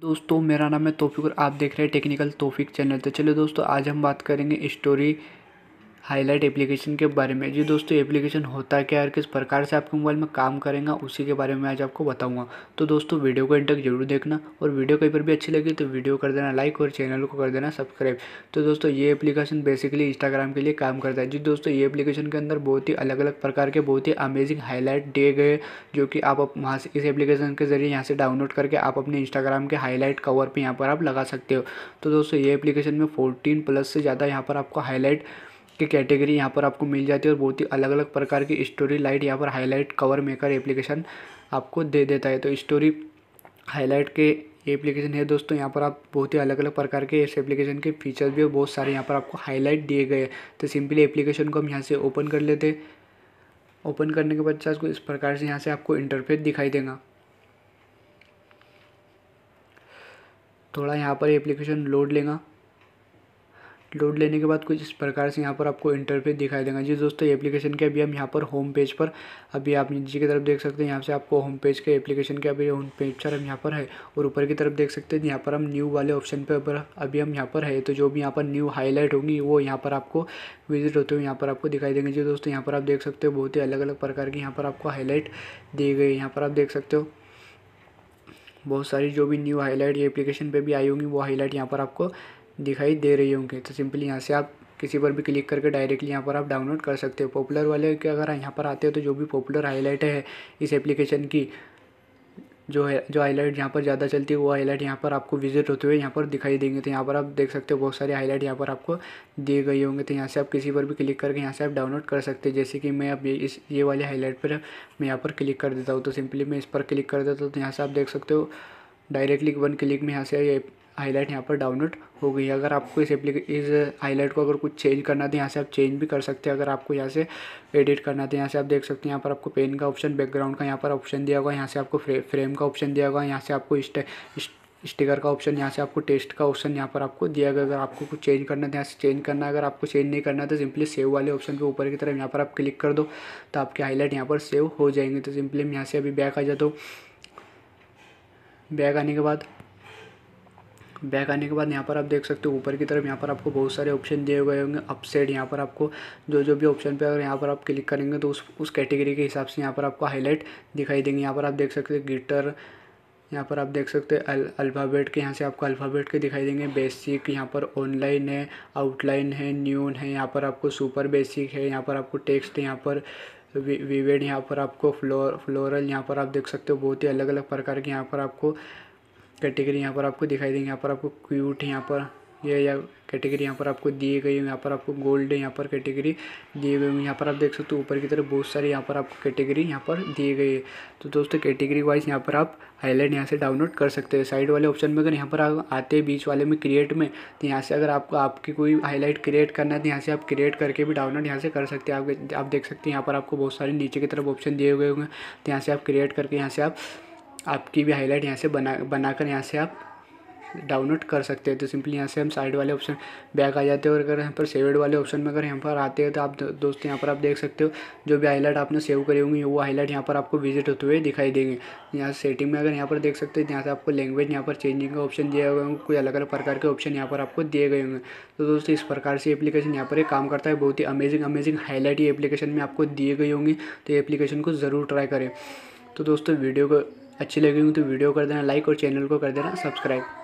दोस्तों मेरा नाम है तोफ़िक और आप देख रहे हैं टेक्निकल तोफ़िक चैनल तो चलिए दोस्तों आज हम बात करेंगे स्टोरी हाईलाइट एप्लीकेशन के बारे में जी दोस्तों एप्लीकेशन होता क्या है और किस प्रकार से आपके मोबाइल में काम करेगा उसी के बारे में आज आपको बताऊंगा तो दोस्तों वीडियो को इंटक जरूर देखना और वीडियो कहीं पर भी अच्छी लगी तो वीडियो कर देना लाइक और चैनल को कर देना सब्सक्राइब तो दोस्तों ये एप्लीकेशन बेसिकली इंस्टाग्राम के लिए काम करता है जी दोस्तों ये एप्लीकेशन के अंदर बहुत ही अलग अलग प्रकार के बहुत ही अमेजिंग हाईलाइट दिए गए जो कि आप वहाँ से इस एप्लीकेशन के जरिए यहाँ से डाउनलोड करके आप अपने इंस्टाग्राम के हाईलाइट कवर पर यहाँ पर आप लगा सकते हो तो दोस्तों ये एप्लीकेशन में फोर्टीन प्लस से ज़्यादा यहाँ पर आपको हाईलाइट की कैटेगरी यहाँ पर आपको मिल जाती है और बहुत ही अलग अलग प्रकार की स्टोरी लाइट यहाँ पर हाईलाइट कवर मेकर एप्लीकेशन आपको दे देता है तो स्टोरी हाईलाइट के एप्लीकेशन है दोस्तों यहाँ पर आप बहुत ही अलग अलग प्रकार के इस एप्लीकेशन के फीचर्स भी बहुत सारे यहाँ पर आपको हाईलाइट दिए गए हैं तो सिंपली एप्लीकेशन को हम यहाँ से ओपन कर लेते ओपन करने के बाद चार्ज को इस प्रकार से यहाँ से आपको इंटरफेस दिखाई देगा थोड़ा यहाँ पर एप्लीकेशन लोड लेगा लोड लेने के बाद कुछ इस प्रकार से यहाँ पर आपको इंटरफेस दिखाई देगा जी दोस्तों एप्लीकेशन के अभी हम यहाँ पर होम पेज पर अभी आप नीचे की तरफ देख सकते हैं यहाँ से आपको होम पेज के एप्लीकेशन के अभी होम पेज पर हम यहाँ पर है और ऊपर की तरफ देख सकते हैं यहाँ पर हम न्यू वाले ऑप्शन पर अभी हम यहाँ पर है तो जो भी यहाँ पर न्यू हाईलाइट होंगी वो यहाँ पर आपको विजिट होते हुए यहाँ पर आपको दिखाई देंगे जी दोस्तों यहाँ पर आप देख सकते हो बहुत ही अलग अलग प्रकार की यहाँ पर आपको हाईलाइट दी गई यहाँ पर आप देख सकते हो बहुत सारी जो भी न्यू हाईलाइट ये एप्लीकेशन पे भी आई होंगी वो हाईलाइट यहाँ पर आपको दिखाई दे रही होंगे तो सिंपली यहाँ से आप किसी पर भी क्लिक करके डायरेक्टली यहाँ पर आप डाउनलोड कर सकते हो पॉपुलर वाले के अगर यहाँ पर आते हो तो जो भी पॉपुलर हाईलाइट है इस एप्लीकेशन की जो है जो हाईलाइट यहाँ पर ज़्यादा चलती है वो हाईलाइट यहाँ पर आपको विजिट होते हुए यहाँ पर दिखाई देंगे तो यहाँ पर आप देख सकते हो बहुत सारे हाईलाइट यहाँ पर आपको दिए गए होंगे तो यहाँ से आप किसी पर भी क्लिक करके यहाँ से आप डाउनलोड कर सकते हैं जैसे कि मैं अब ये इस ये वाले हाईलाइट पर मैं यहाँ पर क्लिक कर देता हूँ तो सिंपली मैं इस पर क्लिक कर देता हूँ तो यहाँ से आप देख सकते हो डायरेक्टली वन क्लिक में यहाँ से हाईलाइट यहाँ पर डाउनलोड हो गई है अगर आपको इस एप्लीके इस हाईलाइट को अगर कुछ चेंज करना था तो यहाँ से आप चेंज भी कर सकते हैं अगर आपको यहाँ से एडिट करना था तो यहाँ से आप देख सकते हैं यहाँ पर आपको पेन का ऑप्शन बैकग्राउंड का यहाँ पर ऑप्शन दिया होगा यहाँ से आपको फ्रे, फ्रेम का ऑप्शन दिया होगा यहाँ से आपको स्टे स्टिकर का ऑप्शन यहाँ से आपको टेस्ट का ऑप्शन यहाँ पर आपको दिया गया अगर आपको कुछ चेंज करना है तो यहाँ से चेंज करना है अगर आपको चेंज नहीं करना है तो सिंपली सेव वाले ऑप्शन के ऊपर की तरफ यहाँ पर आप क्लिक कर दो तो आपके हाईलाइट यहाँ पर सेव हो जाएंगे तो सिंपली हम यहाँ से अभी बैक आ जाता हूँ बैग आने के बाद बैक आने के बाद यहाँ पर आप देख सकते हो ऊपर की तरफ यहाँ पर आपको बहुत सारे ऑप्शन दिए गए होंगे अपसेड यहाँ पर आपको जो जो भी ऑप्शन पे अगर यहाँ पर आप क्लिक करेंगे तो उस उस कैटेगरी के हिसाब से यहाँ पर आपको हाईलाइट दिखाई देंगे यहाँ पर आप देख सकते हो गिटर यहाँ पर आप देख सकते हो अल, अल्फ़ाबेट के यहाँ से आपको अल्फ़ाबेट के दिखाई देंगे बेसिक यहाँ पर ऑनलाइन है आउटलाइन है न्यून है यहाँ पर आपको सुपर बेसिक है यहाँ पर आपको टेक्स्ट यहाँ पर विवेड यहाँ पर आपको फ्लोर फ्लोरल यहाँ पर आप देख सकते हो बहुत ही अलग अलग प्रकार के यहाँ पर आपको कैटेगरी यहाँ पर आपको दिखाई देंगे यहाँ पर आपको क्यूट यहाँ पर ये या कैटेगरी यहाँ पर आपको दिए गए यहाँ पर आपको गोल्ड यहाँ पर कैटेगरी दिए गए यहाँ पर आप देख सकते हो ऊपर की तरफ बहुत सारे यहाँ पर आपको कैटेगरी यहाँ पर दिए गए तो दोस्तों कैटेगरी वाइज यहाँ पर आप हाईलाइट यहाँ से डाउनलोड कर सकते हैं साइड वाले ऑप्शन में अगर यहाँ पर आप आते हैं बीच वाले में क्रिएट में तो यहाँ से अगर आपको आपकी कोई हाईलाइट क्रिएट करना है तो यहाँ से आप क्रिएट करके भी डाउनलोड यहाँ से कर सकते हैं आप आप देख सकते हैं यहाँ पर आपको बहुत सारे नीचे की तरफ ऑप्शन दिए हुए होंगे तो यहाँ से आप क्रिएट करके यहाँ से आप आपकी भी हाईलाइट यहाँ से बना बनाकर यहाँ से आप डाउनलोड कर सकते हैं तो सिंपली यहाँ से हम साइड वाले ऑप्शन बैक आ जाते हैं और अगर यहाँ पर सेवेड वाले ऑप्शन में अगर यहाँ पर आते हैं तो आप दोस्तों यहाँ पर आप देख सकते हो जो भी हाईलाइट आपने सेव करी होंगी वो हाईलाइट यहाँ पर आपको विजिट होते हुए दिखाई देंगे यहाँ सेटिंग में अगर यहाँ पर देख सकते हो यहाँ से आपको लैंग्वेज यहाँ पर चेंजिंग का ऑप्शन दिया हुआ कोई अलग अलग प्रकार के ऑप्शन यहाँ पर आपको दिए गए होंगे तो दोस्तों इस प्रकार से एप्लीकेशन यहाँ पर एक काम करता है बहुत ही अमेजिंग अमेजिंग हाईलाइट ये एप्लीकेशन में आपको दिए गई होंगी तो ये एप्लीकेशन को ज़रूर ट्राई करें तो दोस्तों वीडियो को अच्छी लगी हो तो वीडियो कर देना लाइक और चैनल को कर देना सब्सक्राइब